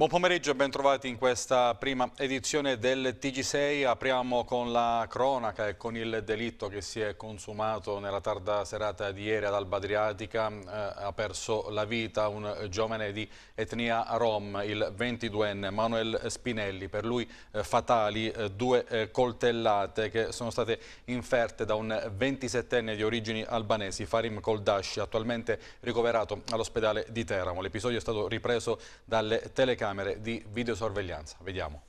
Buon pomeriggio e ben trovati in questa prima edizione del TG6. Apriamo con la cronaca e con il delitto che si è consumato nella tarda serata di ieri ad Alba Adriatica. Eh, ha perso la vita un giovane di etnia rom, il 22enne Manuel Spinelli. Per lui eh, fatali eh, due eh, coltellate che sono state inferte da un 27enne di origini albanesi, Farim Koldashi, attualmente ricoverato all'ospedale di Teramo. L'episodio è stato ripreso dalle telecamere telecamere di videosorveglianza. Vediamo.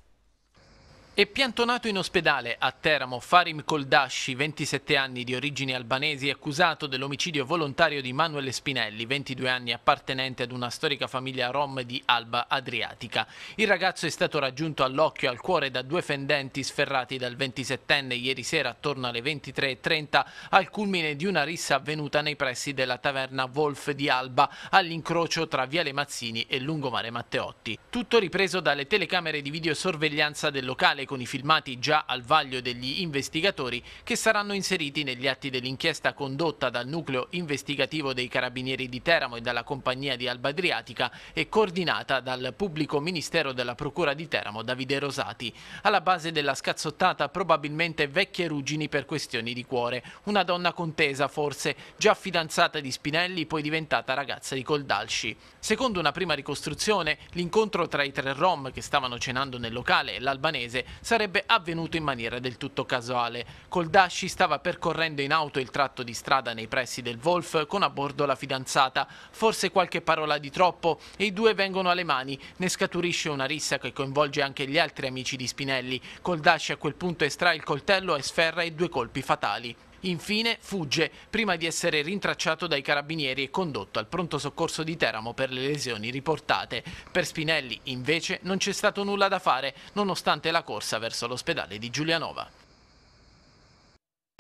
È piantonato in ospedale a Teramo Farim Koldashi, 27 anni di origini albanesi, accusato dell'omicidio volontario di Manuele Spinelli, 22 anni appartenente ad una storica famiglia rom di Alba Adriatica. Il ragazzo è stato raggiunto all'occhio e al cuore da due fendenti sferrati dal 27enne ieri sera attorno alle 23.30 al culmine di una rissa avvenuta nei pressi della taverna Wolf di Alba all'incrocio tra Viale Mazzini e Lungomare Matteotti. Tutto ripreso dalle telecamere di videosorveglianza del locale con i filmati già al vaglio degli investigatori che saranno inseriti negli atti dell'inchiesta condotta dal nucleo investigativo dei Carabinieri di Teramo e dalla compagnia di Alba Adriatica e coordinata dal pubblico ministero della Procura di Teramo Davide Rosati. Alla base della scazzottata probabilmente vecchie ruggini per questioni di cuore, una donna contesa forse, già fidanzata di Spinelli poi diventata ragazza di Coldalci. Secondo una prima ricostruzione, l'incontro tra i tre rom che stavano cenando nel locale e l'albanese sarebbe avvenuto in maniera del tutto casuale. Coldasci stava percorrendo in auto il tratto di strada nei pressi del Wolf con a bordo la fidanzata. Forse qualche parola di troppo e i due vengono alle mani. Ne scaturisce una rissa che coinvolge anche gli altri amici di Spinelli. Coldasci a quel punto estrae il coltello e sferra i due colpi fatali. Infine fugge prima di essere rintracciato dai carabinieri e condotto al pronto soccorso di Teramo per le lesioni riportate. Per Spinelli invece non c'è stato nulla da fare nonostante la corsa verso l'ospedale di Giulianova.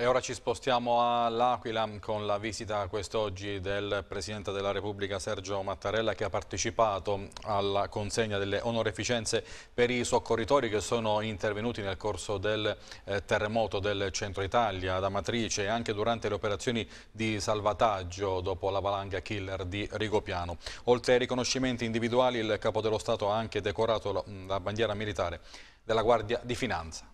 E ora ci spostiamo all'Aquila con la visita quest'oggi del Presidente della Repubblica Sergio Mattarella che ha partecipato alla consegna delle onoreficenze per i soccorritori che sono intervenuti nel corso del eh, terremoto del centro Italia ad Amatrice e anche durante le operazioni di salvataggio dopo la valanga killer di Rigopiano. Oltre ai riconoscimenti individuali il Capo dello Stato ha anche decorato la, la bandiera militare della Guardia di Finanza.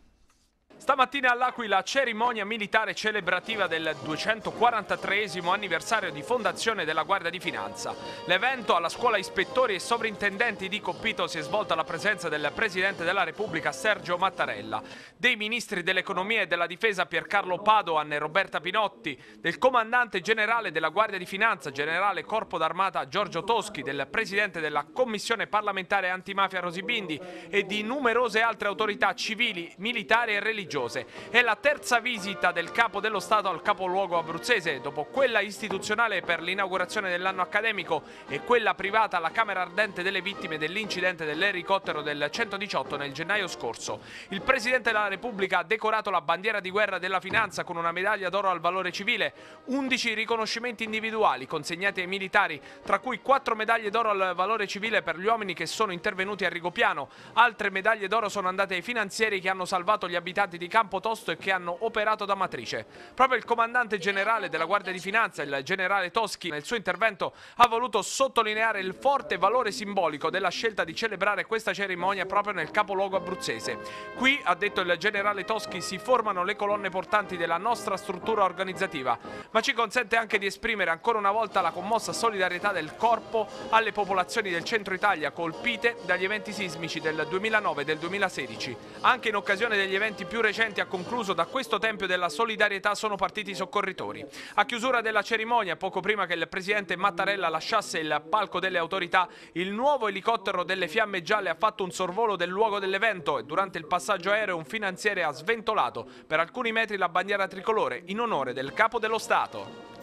Stamattina all'Aquila cerimonia militare celebrativa del 243 anniversario di fondazione della Guardia di Finanza. L'evento alla scuola ispettori e sovrintendenti di Coppito si è svolto alla presenza del Presidente della Repubblica Sergio Mattarella, dei Ministri dell'Economia e della Difesa Piercarlo Padoan e Roberta Pinotti, del Comandante Generale della Guardia di Finanza, Generale Corpo d'Armata Giorgio Toschi, del Presidente della Commissione Parlamentare Antimafia Rosibindi e di numerose altre autorità civili, militari e religiose religiose. È la terza visita del capo dello Stato al capoluogo abruzzese, dopo quella istituzionale per l'inaugurazione dell'anno accademico e quella privata alla Camera Ardente delle Vittime dell'incidente dell'elicottero del 118 nel gennaio scorso. Il Presidente della Repubblica ha decorato la bandiera di guerra della finanza con una medaglia d'oro al valore civile, 11 riconoscimenti individuali consegnati ai militari, tra cui 4 medaglie d'oro al valore civile per gli uomini che sono intervenuti a Rigopiano. Altre medaglie d'oro sono andate ai finanzieri che hanno salvato gli abitanti ritornati di campo tosto e che hanno operato da matrice. Proprio il comandante generale della Guardia di Finanza, il generale Toschi, nel suo intervento ha voluto sottolineare il forte valore simbolico della scelta di celebrare questa cerimonia proprio nel capoluogo abruzzese. Qui, ha detto il generale Toschi, si formano le colonne portanti della nostra struttura organizzativa, ma ci consente anche di esprimere ancora una volta la commossa solidarietà del corpo alle popolazioni del centro Italia colpite dagli eventi sismici del 2009 e del 2016. Anche in occasione degli eventi più recente ha concluso da questo Tempio della Solidarietà sono partiti i soccorritori. A chiusura della cerimonia, poco prima che il presidente Mattarella lasciasse il palco delle autorità, il nuovo elicottero delle fiamme gialle ha fatto un sorvolo del luogo dell'evento e durante il passaggio aereo un finanziere ha sventolato per alcuni metri la bandiera tricolore in onore del capo dello Stato.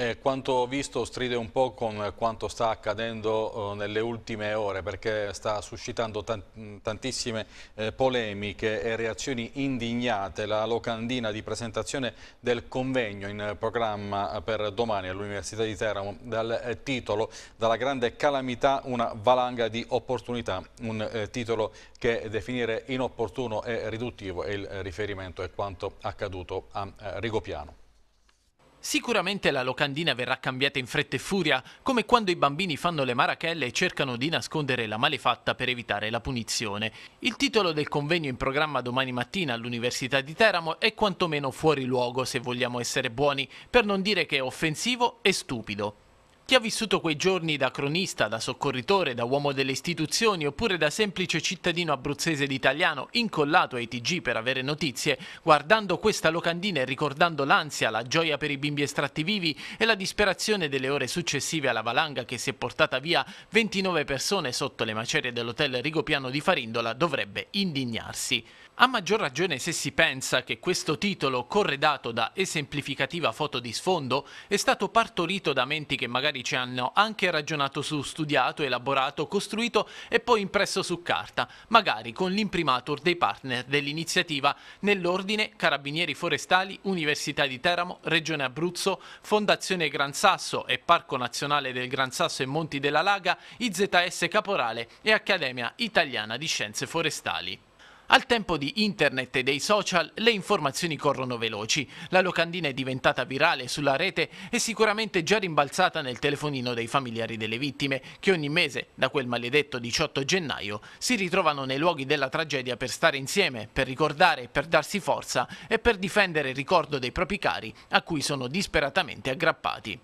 Eh, quanto visto stride un po' con quanto sta accadendo eh, nelle ultime ore perché sta suscitando tantissime eh, polemiche e reazioni indignate la locandina di presentazione del convegno in programma per domani all'Università di Teramo dal eh, titolo Dalla grande calamità una valanga di opportunità, un eh, titolo che definire inopportuno e riduttivo eh, è il riferimento a quanto accaduto a Rigopiano. Sicuramente la locandina verrà cambiata in fretta e furia, come quando i bambini fanno le marachelle e cercano di nascondere la malefatta per evitare la punizione. Il titolo del convegno in programma domani mattina all'Università di Teramo è quantomeno fuori luogo, se vogliamo essere buoni, per non dire che è offensivo e stupido. Chi ha vissuto quei giorni da cronista, da soccorritore, da uomo delle istituzioni oppure da semplice cittadino abruzzese ed italiano incollato ai TG per avere notizie, guardando questa locandina e ricordando l'ansia, la gioia per i bimbi estratti vivi e la disperazione delle ore successive alla valanga che si è portata via 29 persone sotto le macerie dell'hotel Rigopiano di Farindola, dovrebbe indignarsi. A maggior ragione se si pensa che questo titolo, corredato da esemplificativa foto di sfondo, è stato partorito da menti che magari ci hanno anche ragionato su, studiato, elaborato, costruito e poi impresso su carta, magari con l'imprimatur dei partner dell'iniziativa nell'ordine Carabinieri Forestali, Università di Teramo, Regione Abruzzo, Fondazione Gran Sasso e Parco Nazionale del Gran Sasso e Monti della Laga, IZS Caporale e Accademia Italiana di Scienze Forestali. Al tempo di internet e dei social le informazioni corrono veloci, la locandina è diventata virale sulla rete e sicuramente già rimbalzata nel telefonino dei familiari delle vittime che ogni mese, da quel maledetto 18 gennaio, si ritrovano nei luoghi della tragedia per stare insieme, per ricordare, per darsi forza e per difendere il ricordo dei propri cari a cui sono disperatamente aggrappati.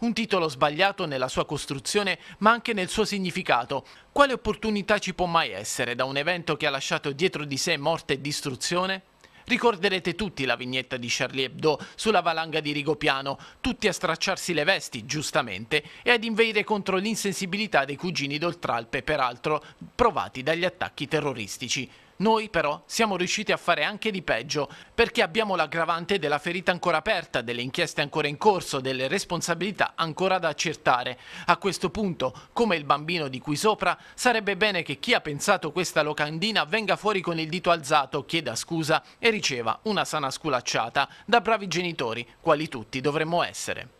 Un titolo sbagliato nella sua costruzione ma anche nel suo significato. Quale opportunità ci può mai essere da un evento che ha lasciato dietro di sé morte e distruzione? Ricorderete tutti la vignetta di Charlie Hebdo sulla valanga di Rigopiano, tutti a stracciarsi le vesti, giustamente, e ad inveire contro l'insensibilità dei cugini d'Oltralpe, peraltro provati dagli attacchi terroristici. Noi però siamo riusciti a fare anche di peggio, perché abbiamo l'aggravante della ferita ancora aperta, delle inchieste ancora in corso, delle responsabilità ancora da accertare. A questo punto, come il bambino di qui sopra, sarebbe bene che chi ha pensato questa locandina venga fuori con il dito alzato, chieda scusa e riceva una sana sculacciata da bravi genitori, quali tutti dovremmo essere.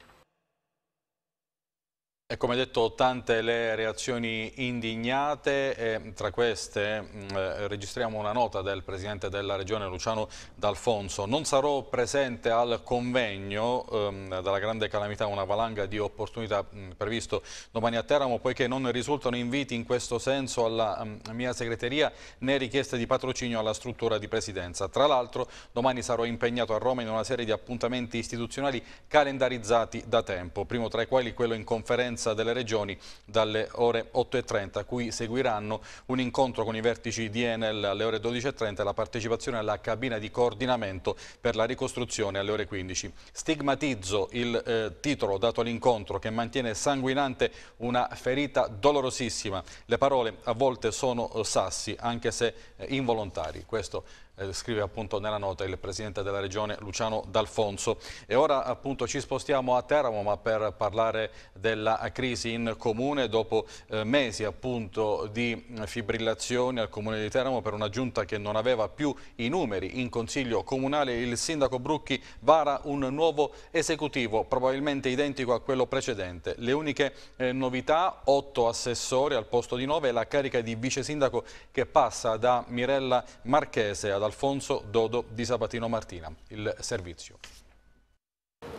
E come detto tante le reazioni indignate, e tra queste mm, eh, registriamo una nota del Presidente della Regione Luciano D'Alfonso. Non sarò presente al convegno ehm, dalla grande calamità, una valanga di opportunità mh, mm, previsto domani a Teramo, poiché non risultano inviti in questo senso alla mh, mm, mia segreteria né richieste di patrocinio alla struttura di presidenza. Tra l'altro domani sarò impegnato a Roma in una serie di appuntamenti istituzionali calendarizzati da tempo, primo tra i quali quello in conferenza conferenza delle regioni dalle ore 8.30, a cui seguiranno un incontro con i vertici di Enel alle ore 12.30 e la partecipazione alla cabina di coordinamento per la ricostruzione alle ore 15. Stigmatizzo il eh, titolo dato all'incontro che mantiene sanguinante una ferita dolorosissima. Le parole a volte sono eh, sassi, anche se eh, involontari. Questo eh, scrive appunto nella nota il Presidente della Regione Luciano D'Alfonso. E ora appunto ci spostiamo a Teramo ma per parlare della crisi in Comune dopo eh, mesi appunto di fibrillazioni al Comune di Teramo per una giunta che non aveva più i numeri in Consiglio Comunale. Il Sindaco Brucchi vara un nuovo esecutivo probabilmente identico a quello precedente. Le uniche eh, novità, otto assessori al posto di nove e la carica di vice sindaco che passa da Mirella Marchese ad Alfonso Dodo di Sabatino Martina. Il servizio.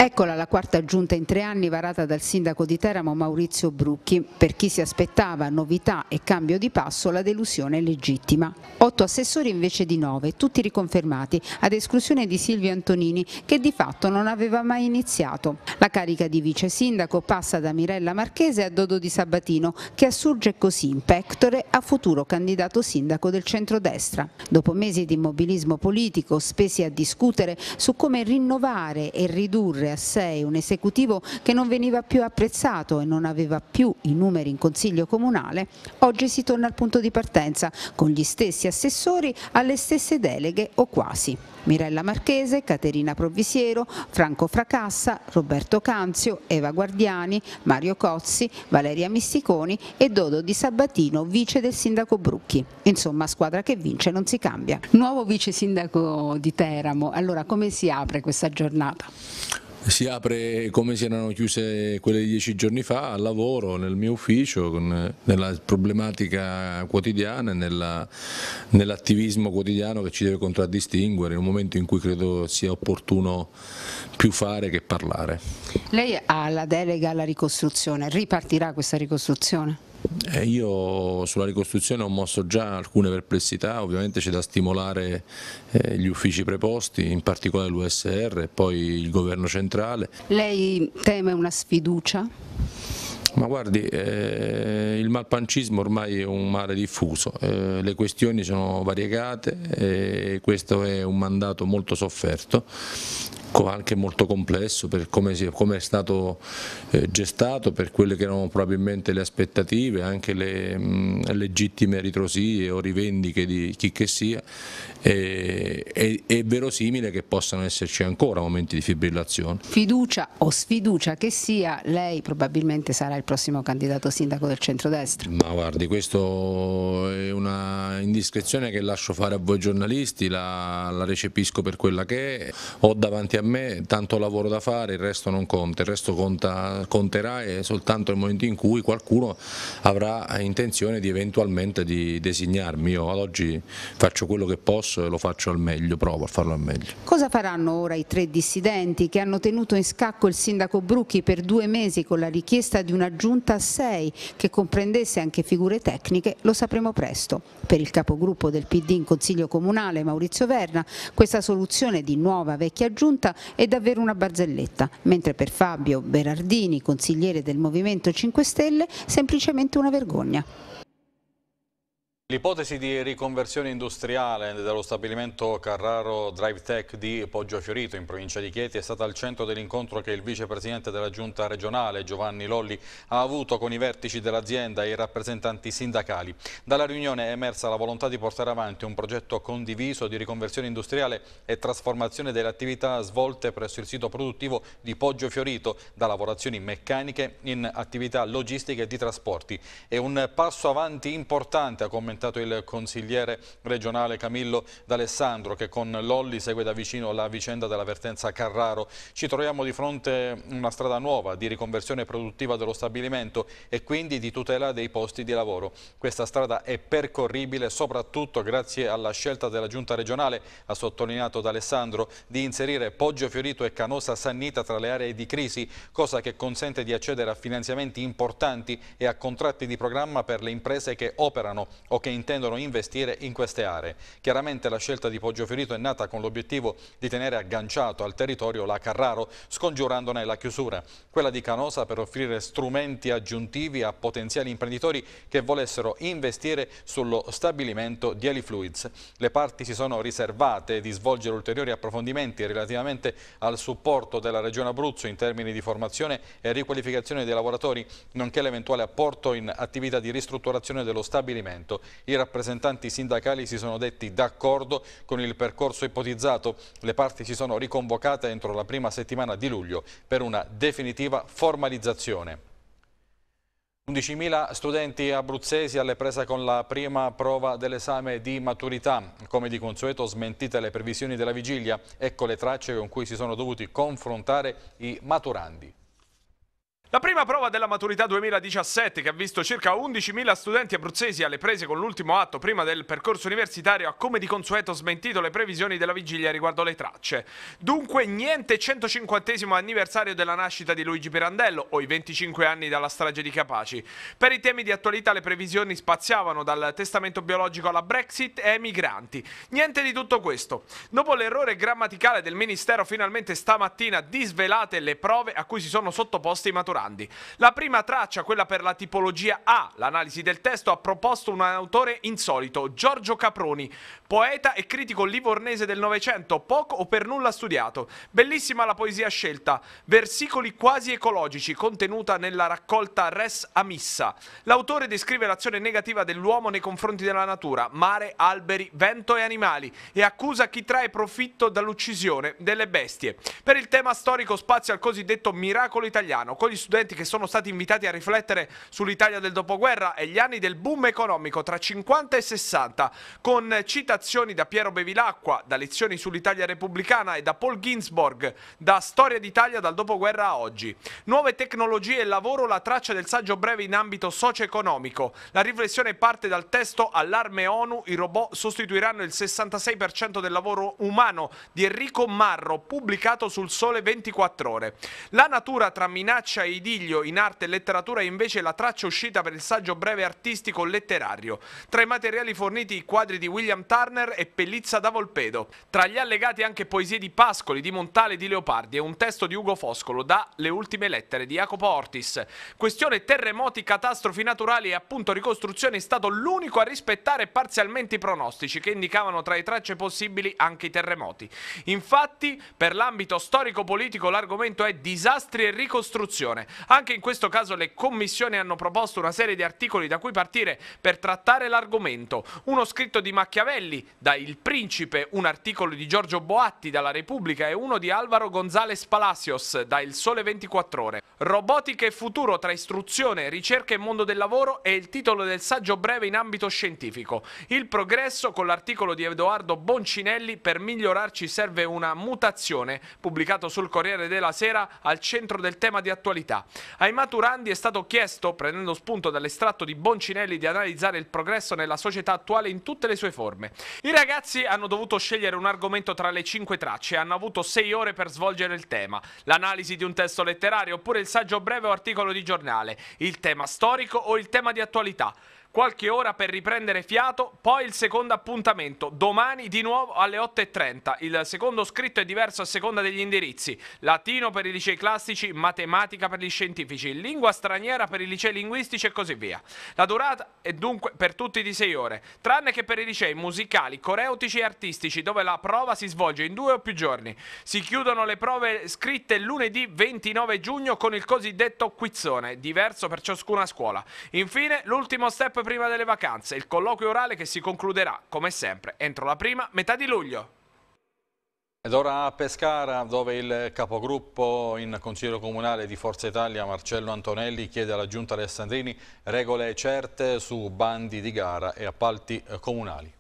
Eccola la quarta giunta in tre anni varata dal sindaco di Teramo Maurizio Brucchi. Per chi si aspettava novità e cambio di passo la delusione è legittima. Otto assessori invece di nove, tutti riconfermati, ad esclusione di Silvio Antonini che di fatto non aveva mai iniziato. La carica di vice sindaco passa da Mirella Marchese a Dodo di Sabatino che assurge così in pectore a futuro candidato sindaco del centrodestra. Dopo mesi di immobilismo politico spesi a discutere su come rinnovare e ridurre a 6, un esecutivo che non veniva più apprezzato e non aveva più i numeri in consiglio comunale, oggi si torna al punto di partenza con gli stessi assessori alle stesse deleghe o quasi. Mirella Marchese, Caterina Provvisiero, Franco Fracassa, Roberto Canzio, Eva Guardiani, Mario Cozzi, Valeria Misticoni e Dodo Di Sabatino, vice del sindaco Brucchi. Insomma, squadra che vince non si cambia. Nuovo vice sindaco di Teramo, allora come si apre questa giornata? si apre come si erano chiuse quelle dieci giorni fa, al lavoro, nel mio ufficio, nella problematica quotidiana e nella, nell'attivismo quotidiano che ci deve contraddistinguere, in un momento in cui credo sia opportuno più fare che parlare. Lei ha la delega alla ricostruzione, ripartirà questa ricostruzione? Eh, io sulla ricostruzione ho mosso già alcune perplessità, ovviamente c'è da stimolare eh, gli uffici preposti, in particolare l'USR e poi il governo centrale. Lei teme una sfiducia? Ma guardi, eh, il malpancismo ormai è un male diffuso, eh, le questioni sono variegate e eh, questo è un mandato molto sofferto anche molto complesso per come, è stato eh, gestato, per quelle che erano probabilmente le aspettative, anche le legittime ritrosie o rivendiche di chi che sia, è, verosimile che possano esserci ancora momenti di fibrillazione. Fiducia o sfiducia che sia, lei probabilmente sarà il prossimo candidato sindaco del centrodestra. Ma guardi, questo è eh, indiscrezione che lascio fare a voi giornalisti, la, la, recepisco per quella che è, ho davanti a me tanto lavoro da fare, il resto non conta, il resto conta, conterà soltanto nel momento in cui qualcuno avrà intenzione di eventualmente di designarmi, io ad oggi faccio quello che posso e lo faccio al meglio, provo a farlo al meglio. Cosa faranno ora i tre dissidenti che hanno tenuto in scacco il sindaco Brucchi per due mesi con la richiesta di una giunta a sei che comprendesse anche figure tecniche? Lo sapremo presto. Per il capo capogruppo del PD in Consiglio Comunale Maurizio Verna, questa soluzione di nuova vecchia giunta è davvero una barzelletta, mentre per Fabio Berardini, consigliere del Movimento 5 Stelle, semplicemente una vergogna. L'ipotesi di riconversione industriale dello stabilimento Carraro Drive Tech di Poggio Fiorito in provincia di Chieti è stata al centro dell'incontro che il vicepresidente della giunta regionale Giovanni Lolli ha avuto con i vertici dell'azienda e i rappresentanti sindacali. Dalla riunione è emersa la volontà di portare avanti un progetto condiviso di riconversione industriale e trasformazione delle attività svolte presso il sito produttivo di Poggio Fiorito da lavorazioni meccaniche in attività logistiche e di trasporti. È un passo avanti importante a commentare commentato il consigliere regionale Camillo D'Alessandro che con Lolli segue da vicino la vicenda della vertenza Carraro. Ci troviamo di fronte a una strada nuova di riconversione produttiva dello stabilimento e quindi di tutela dei posti di lavoro. Questa strada è percorribile soprattutto grazie alla scelta della giunta regionale, ha sottolineato D'Alessandro, di inserire Poggio Fiorito e Canosa Sannita tra le aree di crisi, cosa che consente di accedere a finanziamenti importanti e a contratti di programma per le imprese che operano o che che intendono investire in queste aree. Chiaramente la scelta di Poggiofiorito è nata con l'obiettivo di tenere agganciato al territorio la Carraro, scongiurandone la chiusura. Quella di Canosa per offrire strumenti aggiuntivi a potenziali imprenditori che volessero investire sullo stabilimento di Alifluids. Le parti si sono riservate di svolgere ulteriori approfondimenti relativamente al supporto della Regione Abruzzo in termini di formazione e riqualificazione dei lavoratori, nonché l'eventuale apporto in attività di ristrutturazione dello stabilimento. I rappresentanti sindacali si sono detti d'accordo con il percorso ipotizzato. Le parti si sono riconvocate entro la prima settimana di luglio per una definitiva formalizzazione. 11.000 studenti abruzzesi alle prese con la prima prova dell'esame di maturità. Come di consueto smentite le previsioni della vigilia, ecco le tracce con cui si sono dovuti confrontare i maturandi. La prima prova della maturità 2017, che ha visto circa 11.000 studenti abruzzesi alle prese con l'ultimo atto prima del percorso universitario, ha come di consueto smentito le previsioni della vigilia riguardo le tracce. Dunque niente 150 anniversario della nascita di Luigi Pirandello o i 25 anni dalla strage di Capaci. Per i temi di attualità le previsioni spaziavano dal testamento biologico alla Brexit e ai migranti. Niente di tutto questo. Dopo l'errore grammaticale del Ministero finalmente stamattina disvelate le prove a cui si sono sottoposti i maturati dottorandi. La prima traccia, quella per la tipologia A, l'analisi del testo, ha proposto un autore insolito, Giorgio Caproni, poeta e critico livornese del Novecento, poco o per nulla studiato. Bellissima la poesia scelta, versicoli quasi ecologici, contenuta nella raccolta Res Amissa. L'autore descrive l'azione negativa dell'uomo nei confronti della natura, mare, alberi, vento e animali, e accusa chi trae profitto dall'uccisione delle bestie. Per il tema storico spazio al cosiddetto miracolo italiano, con gli studi studenti che sono stati invitati a riflettere sull'Italia del dopoguerra e gli anni del boom economico tra 50 e 60, con citazioni da Piero Bevilacqua, da lezioni sull'Italia repubblicana e da Paul Ginsborg, da Storia d'Italia dal dopoguerra a oggi. Nuove tecnologie e lavoro, la traccia del saggio breve in ambito socio-economico. La riflessione parte dal testo Allarme ONU, i robot sostituiranno il 66% del lavoro umano di Enrico Marro, pubblicato sul Sole 24 Ore. La natura tra minaccia e idillio in arte e letteratura è invece la traccia uscita per il saggio breve artistico letterario. Tra i materiali forniti i quadri di William Turner e Pellizza da Volpedo. Tra gli allegati anche poesie di Pascoli, di Montale e di Leopardi e un testo di Ugo Foscolo da Le ultime lettere di Jacopo Ortis. Questione terremoti, catastrofi naturali e appunto ricostruzione è stato l'unico a rispettare parzialmente i pronostici che indicavano tra le tracce possibili anche i terremoti. Infatti, per l'ambito storico-politico l'argomento è disastri e ricostruzione, anche in questo caso le commissioni hanno proposto una serie di articoli da cui partire per trattare l'argomento. Uno scritto di Machiavelli da Il Principe, un articolo di Giorgio Boatti dalla Repubblica e uno di Alvaro González Palacios da Il Sole 24 Ore. Robotica e futuro tra istruzione, ricerca e mondo del lavoro è il titolo del saggio breve in ambito scientifico. Il progresso con l'articolo di Edoardo Boncinelli per migliorarci serve una mutazione, pubblicato sul Corriere della Sera al centro del tema di attualità. Ai maturandi è stato chiesto, prendendo spunto dall'estratto di Boncinelli, di analizzare il progresso nella società attuale in tutte le sue forme. I ragazzi hanno dovuto scegliere un argomento tra le cinque tracce e hanno avuto sei ore per svolgere il tema, l'analisi di un testo letterario oppure il saggio breve o articolo di giornale, il tema storico o il tema di attualità qualche ora per riprendere fiato, poi il secondo appuntamento, domani di nuovo alle 8.30. Il secondo scritto è diverso a seconda degli indirizzi, latino per i licei classici, matematica per gli scientifici, lingua straniera per i licei linguistici e così via. La durata è dunque per tutti di 6 ore, tranne che per i licei musicali, coreutici e artistici, dove la prova si svolge in due o più giorni. Si chiudono le prove scritte lunedì 29 giugno con il cosiddetto quizzone, diverso per ciascuna scuola. Infine, l'ultimo step prima delle vacanze, il colloquio orale che si concluderà, come sempre, entro la prima metà di luglio. Ed ora a Pescara, dove il capogruppo in Consiglio Comunale di Forza Italia, Marcello Antonelli, chiede alla Giunta Alessandrini regole certe su bandi di gara e appalti eh, comunali.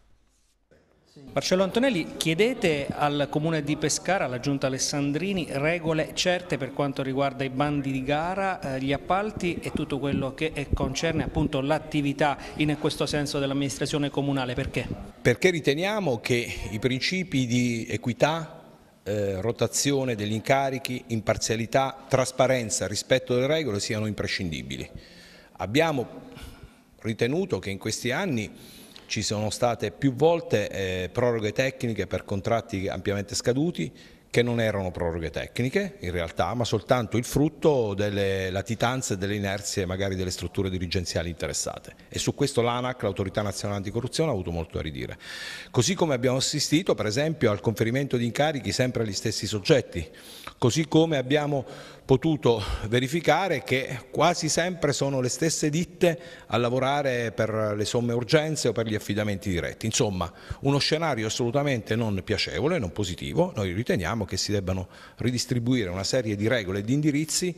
Marcello Antonelli, chiedete al Comune di Pescara, alla Giunta Alessandrini, regole certe per quanto riguarda i bandi di gara, eh, gli appalti e tutto quello che eh, concerne appunto l'attività in questo senso dell'amministrazione comunale. Perché? Perché riteniamo che i principi di equità, eh, rotazione degli incarichi, imparzialità, trasparenza, rispetto delle regole siano imprescindibili. Abbiamo ritenuto che in questi anni ci sono state più volte eh, proroghe tecniche per contratti ampiamente scaduti che non erano proroghe tecniche in realtà, ma soltanto il frutto delle latitanze e delle inerzie magari delle strutture dirigenziali interessate. E su questo l'ANAC, l'Autorità Nazionale Anticorruzione, ha avuto molto da ridire. Così come abbiamo assistito, per esempio, al conferimento di incarichi sempre agli stessi soggetti, così come abbiamo potuto verificare che quasi sempre sono le stesse ditte a lavorare per le somme urgenze o per gli affidamenti diretti. Insomma, uno scenario assolutamente non piacevole, non positivo. Noi riteniamo che si debbano ridistribuire una serie di regole e di indirizzi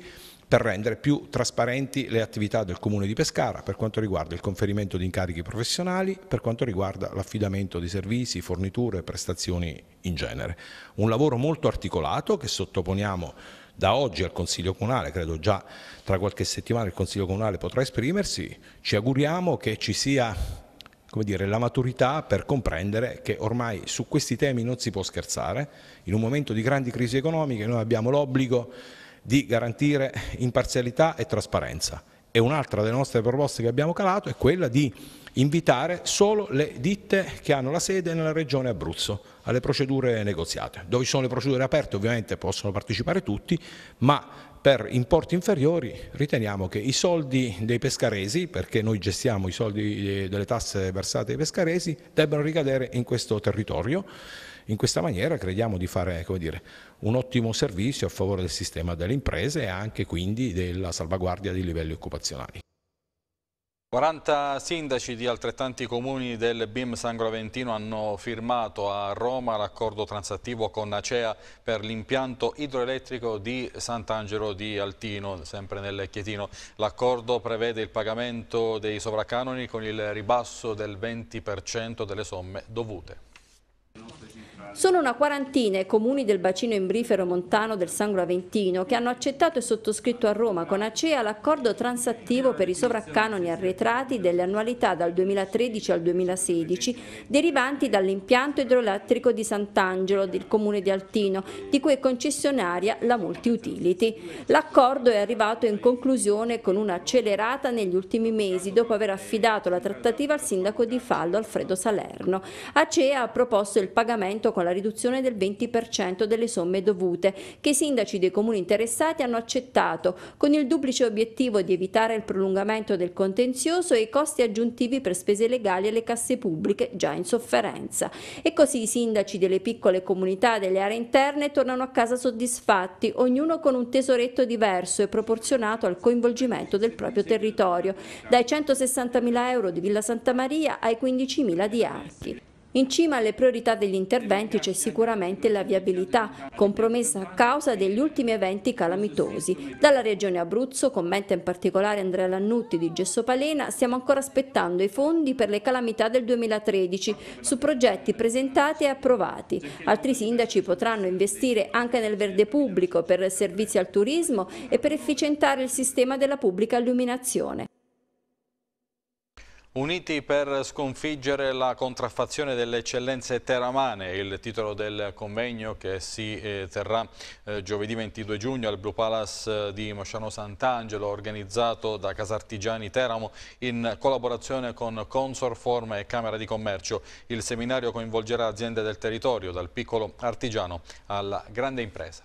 per rendere più trasparenti le attività del Comune di Pescara per quanto riguarda il conferimento di incarichi professionali, per quanto riguarda l'affidamento di servizi, forniture e prestazioni in genere. Un lavoro molto articolato che sottoponiamo da oggi al Consiglio Comunale, credo già tra qualche settimana il Consiglio Comunale potrà esprimersi, ci auguriamo che ci sia dire, la maturità per comprendere che ormai su questi temi non si può scherzare, in un momento di grandi crisi economiche noi abbiamo l'obbligo di garantire imparzialità e trasparenza e un'altra delle nostre proposte che abbiamo calato è quella di invitare solo le ditte che hanno la sede nella regione Abruzzo alle procedure negoziate. Dove ci sono le procedure aperte ovviamente possono partecipare tutti, ma per importi inferiori riteniamo che i soldi dei pescaresi, perché noi gestiamo i soldi eh, delle tasse versate ai pescaresi, debbano ricadere in questo territorio. In questa maniera crediamo di fare dire, un ottimo servizio a favore del sistema delle imprese e anche quindi della salvaguardia dei livelli occupazionali. 40 sindaci di altrettanti comuni del BIM San Graventino hanno firmato a Roma l'accordo transattivo con Acea per l'impianto idroelettrico di Sant'Angelo di Altino, sempre nel Chietino. L'accordo prevede il pagamento dei sovracanoni con il ribasso del 20% delle somme dovute. Sono una quarantina i comuni del bacino imbrifero montano del Sangro Aventino che hanno accettato e sottoscritto a Roma con ACEA l'accordo transattivo per i sovraccanoni arretrati delle annualità dal 2013 al 2016 derivanti dall'impianto idroelettrico di Sant'Angelo del comune di Altino, di cui è concessionaria la Multi Utility. L'accordo è arrivato in conclusione con un'accelerata negli ultimi mesi dopo aver affidato la trattativa al sindaco di Fallo Alfredo Salerno. ACEA ha proposto il pagamento con con la riduzione del 20% delle somme dovute, che i sindaci dei comuni interessati hanno accettato, con il duplice obiettivo di evitare il prolungamento del contenzioso e i costi aggiuntivi per spese legali alle casse pubbliche già in sofferenza. E così i sindaci delle piccole comunità delle aree interne tornano a casa soddisfatti, ognuno con un tesoretto diverso e proporzionato al coinvolgimento del proprio territorio, dai 160.000 euro di Villa Santa Maria ai 15.000 di Archi. In cima alle priorità degli interventi c'è sicuramente la viabilità, compromessa a causa degli ultimi eventi calamitosi. Dalla regione Abruzzo, commenta in particolare Andrea Lannutti di Gesso Palena, stiamo ancora aspettando i fondi per le calamità del 2013 su progetti presentati e approvati. Altri sindaci potranno investire anche nel verde pubblico per servizi al turismo e per efficientare il sistema della pubblica illuminazione. Uniti per sconfiggere la contraffazione delle eccellenze teramane, il titolo del convegno che si eh, terrà eh, giovedì 22 giugno al Blue Palace eh, di Mosciano Sant'Angelo, organizzato da Casa Artigiani Teramo in collaborazione con Consorform e Camera di Commercio. Il seminario coinvolgerà aziende del territorio, dal piccolo artigiano alla grande impresa.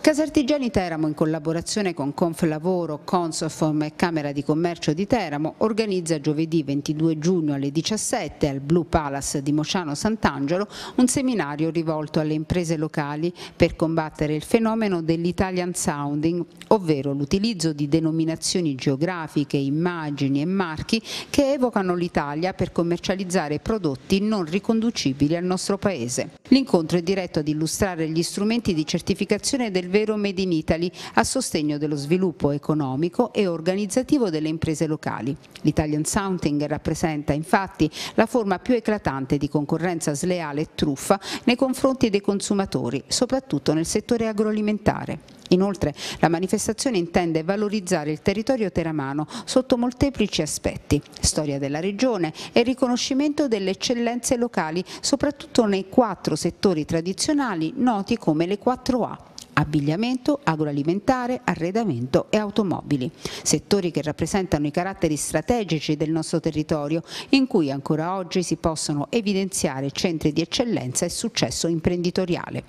Casartigiani Teramo in collaborazione con Conflavoro, Consoform e Camera di Commercio di Teramo organizza giovedì 22 giugno alle 17 al Blue Palace di Mociano Sant'Angelo un seminario rivolto alle imprese locali per combattere il fenomeno dell'Italian Sounding, ovvero l'utilizzo di denominazioni geografiche, immagini e marchi che evocano l'Italia per commercializzare prodotti non riconducibili al nostro paese. L'incontro è diretto ad illustrare gli strumenti di certificazione del del vero Made in Italy a sostegno dello sviluppo economico e organizzativo delle imprese locali. L'Italian Sounding rappresenta infatti la forma più eclatante di concorrenza sleale e truffa nei confronti dei consumatori, soprattutto nel settore agroalimentare. Inoltre la manifestazione intende valorizzare il territorio teramano sotto molteplici aspetti, storia della regione e riconoscimento delle eccellenze locali, soprattutto nei quattro settori tradizionali noti come le 4A, abbigliamento, agroalimentare, arredamento e automobili, settori che rappresentano i caratteri strategici del nostro territorio in cui ancora oggi si possono evidenziare centri di eccellenza e successo imprenditoriale.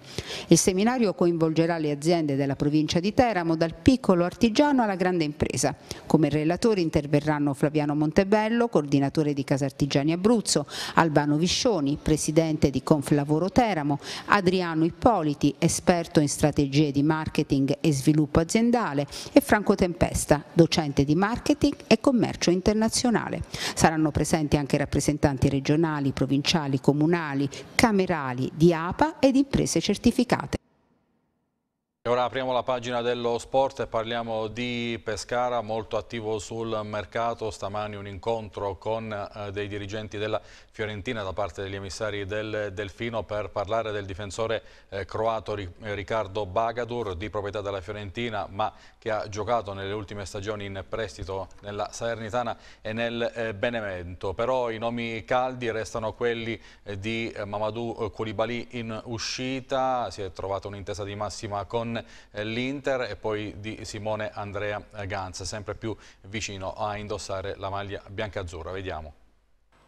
Il seminario coinvolgerà le aziende della provincia di Teramo dal piccolo artigiano alla grande impresa. Come relatori interverranno Flaviano Montebello, coordinatore di Casartigiani Abruzzo, Albano Viscioni, presidente di Conflavoro Teramo, Adriano Ippoliti, esperto in strategia strategie di marketing e sviluppo aziendale e Franco Tempesta, docente di marketing e commercio internazionale. Saranno presenti anche rappresentanti regionali, provinciali, comunali, camerali di APA ed imprese certificate ora apriamo la pagina dello sport e parliamo di Pescara, molto attivo sul mercato. Stamani un incontro con eh, dei dirigenti della Fiorentina da parte degli emissari del Delfino per parlare del difensore eh, croato ri, eh, Riccardo Bagadur, di proprietà della Fiorentina, ma che ha giocato nelle ultime stagioni in prestito nella Salernitana e nel eh, Benevento. Però i nomi caldi restano quelli eh, di eh, Mamadou Koulibaly in uscita, si è trovata un'intesa di massima con eh, l'Inter e poi di Simone Andrea Ganza, sempre più vicino a indossare la maglia bianca-azzurra. Vediamo.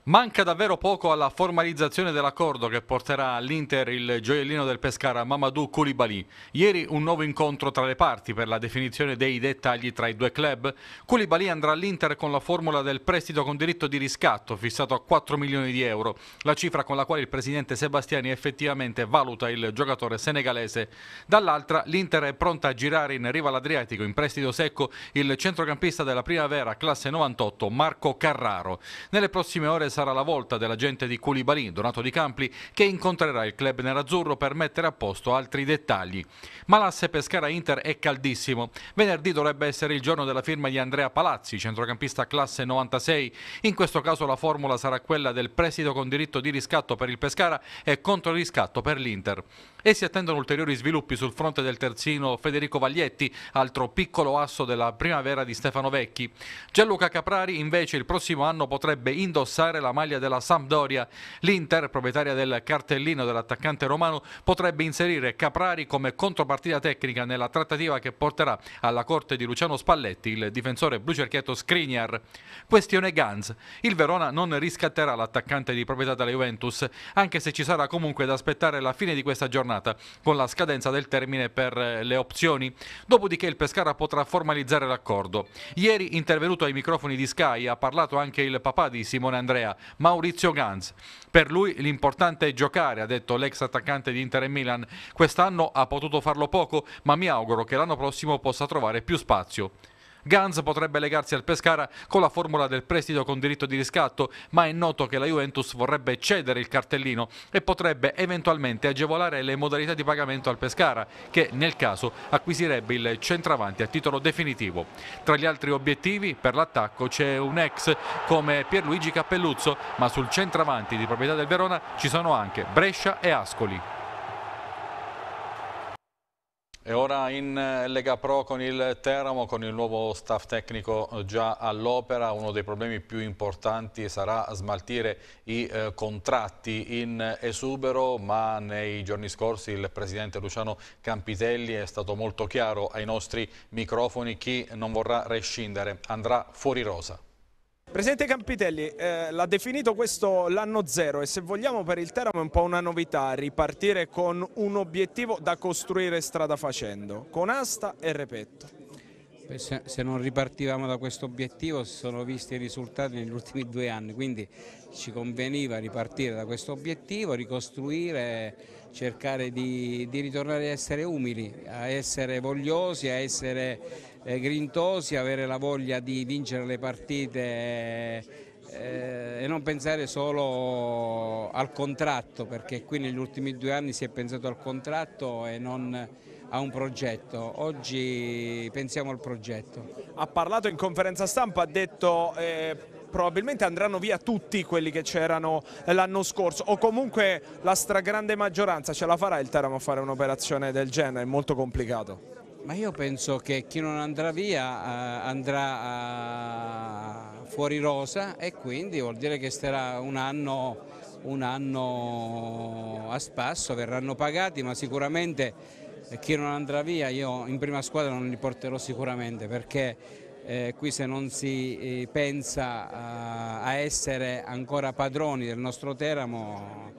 Manca davvero poco alla formalizzazione dell'accordo che porterà all'Inter il gioiellino del Pescara Mamadou Koulibaly. Ieri un nuovo incontro tra le parti per la definizione dei dettagli tra i due club. Koulibaly andrà all'Inter con la formula del prestito con diritto di riscatto fissato a 4 milioni di euro, la cifra con la quale il presidente Sebastiani effettivamente valuta il giocatore senegalese. Dall'altra l'Inter è pronta a girare in riva all'Adriatico in prestito secco il centrocampista della primavera classe 98 Marco Carraro. Nelle prossime ore sarà la volta dell'agente gente di Koulibaly, Donato Di Campli, che incontrerà il club nerazzurro per mettere a posto altri dettagli. Ma l'asse Pescara-Inter è caldissimo. Venerdì dovrebbe essere il giorno della firma di Andrea Palazzi, centrocampista classe 96. In questo caso la formula sarà quella del prestito con diritto di riscatto per il Pescara e contro riscatto per l'Inter. E si attendono ulteriori sviluppi sul fronte del terzino Federico Vaglietti, altro piccolo asso della primavera di Stefano Vecchi. Gianluca Caprari invece il prossimo anno potrebbe indossare la maglia della Sampdoria. L'Inter, proprietaria del cartellino dell'attaccante romano, potrebbe inserire Caprari come contropartita tecnica nella trattativa che porterà alla corte di Luciano Spalletti il difensore blucerchietto Skriniar. Questione Gans. Il Verona non riscatterà l'attaccante di proprietà della Juventus, anche se ci sarà comunque da aspettare la fine di questa giornata, con la scadenza del termine per eh, le opzioni. Dopodiché il Pescara potrà formalizzare l'accordo. Ieri intervenuto ai microfoni di Sky ha parlato anche il papà di Simone Andrea. Maurizio Ganz, per lui l'importante è giocare, ha detto l'ex attaccante di Inter e Milan. Quest'anno ha potuto farlo poco, ma mi auguro che l'anno prossimo possa trovare più spazio. Gans potrebbe legarsi al Pescara con la formula del prestito con diritto di riscatto, ma è noto che la Juventus vorrebbe cedere il cartellino e potrebbe eventualmente agevolare le modalità di pagamento al Pescara, che nel caso acquisirebbe il centravanti a titolo definitivo. Tra gli altri obiettivi per l'attacco c'è un ex come Pierluigi Cappelluzzo, ma sul centravanti di proprietà del Verona ci sono anche Brescia e Ascoli. E ora in eh, Lega Pro con il Teramo, con il nuovo staff tecnico già all'opera, uno dei problemi più importanti sarà smaltire i eh, contratti in esubero, ma nei giorni scorsi il presidente Luciano Campitelli è stato molto chiaro ai nostri microfoni, chi non vorrà rescindere andrà fuori rosa. Presidente Campitelli, eh, l'ha definito questo l'anno zero e se vogliamo per il Teramo è un po' una novità ripartire con un obiettivo da costruire strada facendo, con asta e repetto. Se, se non ripartivamo da questo obiettivo si sono visti i risultati negli ultimi due anni, quindi ci conveniva ripartire da questo obiettivo, ricostruire, cercare di, di ritornare a essere umili, a essere vogliosi, a essere eh, grintosi, avere la voglia di vincere le partite eh, e non pensare solo al contratto perché qui negli ultimi due anni si è pensato al contratto e non a un progetto, oggi pensiamo al progetto. Ha parlato in conferenza stampa, ha detto eh, probabilmente andranno via tutti quelli che c'erano l'anno scorso o comunque la stragrande maggioranza, ce la farà il Teramo a fare un'operazione del genere, è molto complicato. Ma io penso che chi non andrà via eh, andrà eh, fuori rosa e quindi vuol dire che starà un anno, un anno a spasso, verranno pagati ma sicuramente chi non andrà via io in prima squadra non li porterò sicuramente perché eh, qui se non si eh, pensa eh, a essere ancora padroni del nostro Teramo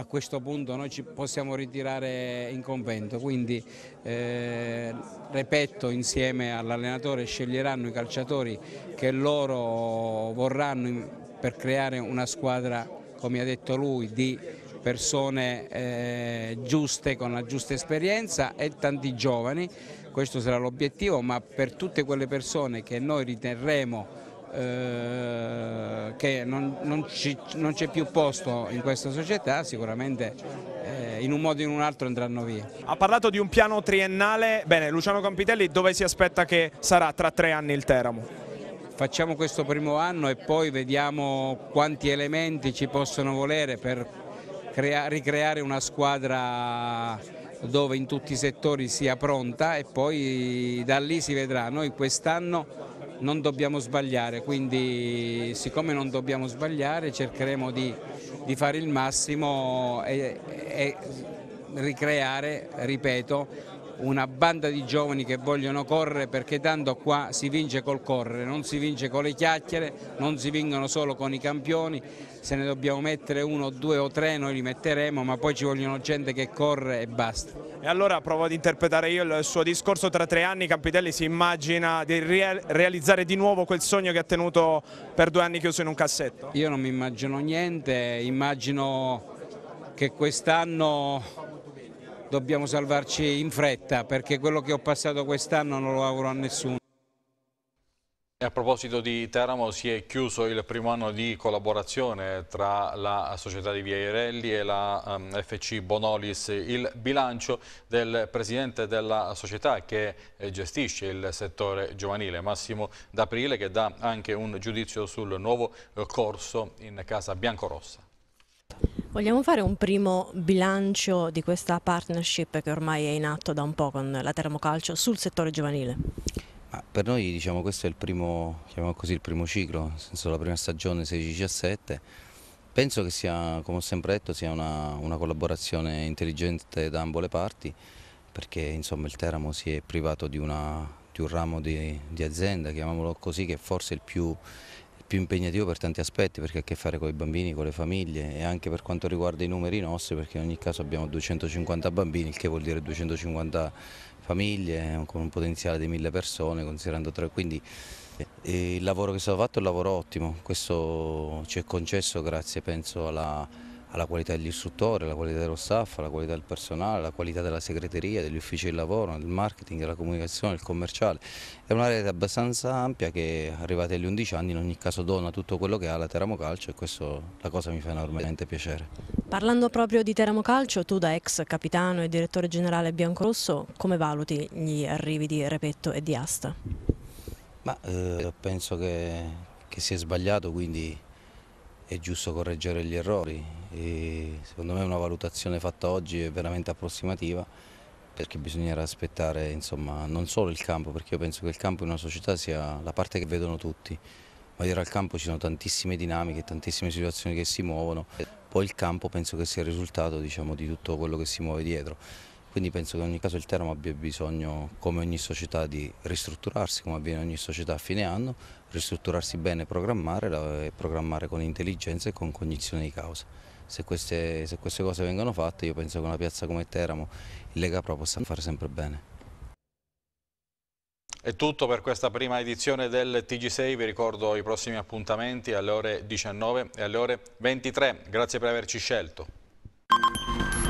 a questo punto noi ci possiamo ritirare in convento, quindi eh, ripeto insieme all'allenatore sceglieranno i calciatori che loro vorranno per creare una squadra, come ha detto lui, di persone eh, giuste con la giusta esperienza e tanti giovani, questo sarà l'obiettivo, ma per tutte quelle persone che noi riterremo eh, che non, non c'è più posto in questa società sicuramente eh, in un modo o in un altro andranno via. Ha parlato di un piano triennale, bene Luciano Campitelli dove si aspetta che sarà tra tre anni il Teramo? Facciamo questo primo anno e poi vediamo quanti elementi ci possono volere per ricreare una squadra dove in tutti i settori sia pronta e poi da lì si vedrà. Noi quest'anno non dobbiamo sbagliare, quindi siccome non dobbiamo sbagliare cercheremo di, di fare il massimo e, e ricreare, ripeto, una banda di giovani che vogliono correre perché tanto qua si vince col correre, non si vince con le chiacchiere, non si vincono solo con i campioni, se ne dobbiamo mettere uno, due o tre noi li metteremo, ma poi ci vogliono gente che corre e basta. E allora provo ad interpretare io il suo discorso, tra tre anni Campidelli si immagina di realizzare di nuovo quel sogno che ha tenuto per due anni chiuso in un cassetto? Io non mi immagino niente, immagino che quest'anno dobbiamo salvarci in fretta perché quello che ho passato quest'anno non lo auguro a nessuno. E a proposito di Teramo, si è chiuso il primo anno di collaborazione tra la società di Via Irelli e la um, ehm, FC Bonolis. Il bilancio del presidente della società che eh, gestisce il settore giovanile, Massimo D'Aprile, che dà anche un giudizio sul nuovo eh, corso in casa biancorossa. Vogliamo fare un primo bilancio di questa partnership che ormai è in atto da un po' con la Teramo Calcio sul settore giovanile? Per noi diciamo, questo è il primo, così, il primo ciclo, nel senso la prima stagione 16-17. Penso che sia, come ho sempre detto, sia una, una collaborazione intelligente da ambo le parti, perché insomma, il Teramo si è privato di, una, di un ramo di, di, azienda, chiamiamolo così, che è forse il più, il più impegnativo per tanti aspetti, perché ha a che fare con i bambini, con le famiglie e anche per quanto riguarda i numeri nostri, perché in ogni caso abbiamo 250 bambini, il che vuol dire 250 bambini famiglie eh, con un potenziale di mille persone, considerando tre. Quindi eh, il lavoro che è stato fatto è un lavoro ottimo, questo ci è concesso grazie penso alla alla qualità dell'istruttore, alla qualità dello staff, alla qualità del personale, alla qualità della segreteria, degli uffici di lavoro, del marketing, della comunicazione, del commerciale. È una rete abbastanza ampia che arrivati agli 11 anni in ogni caso dona tutto quello che ha la Teramo Calcio e questo la cosa mi fa enormemente piacere. Parlando proprio di Teramo Calcio, tu da ex capitano e direttore generale biancorosso, come valuti gli arrivi di Repetto e di Asta? Ma, eh, penso che, che si è sbagliato, quindi è giusto correggere gli errori e secondo me una valutazione fatta oggi è veramente approssimativa perché bisognerà aspettare insomma, non solo il campo, perché io penso che il campo in una società sia la parte che vedono tutti, ma dietro al campo ci sono tantissime dinamiche, tantissime situazioni che si muovono, poi il campo penso che sia il risultato diciamo, di tutto quello che si muove dietro. Quindi penso che in ogni caso il Teramo abbia bisogno, come ogni società, di ristrutturarsi, come avviene ogni società a fine anno, ristrutturarsi bene, programmare e programmare con intelligenza e con cognizione di causa. Se queste, se queste cose vengono fatte io penso che una piazza come Teramo, il Lega Pro, possa fare sempre bene. È tutto per questa prima edizione del TG6, vi ricordo i prossimi appuntamenti alle ore 19 e alle ore 23. Grazie per averci scelto.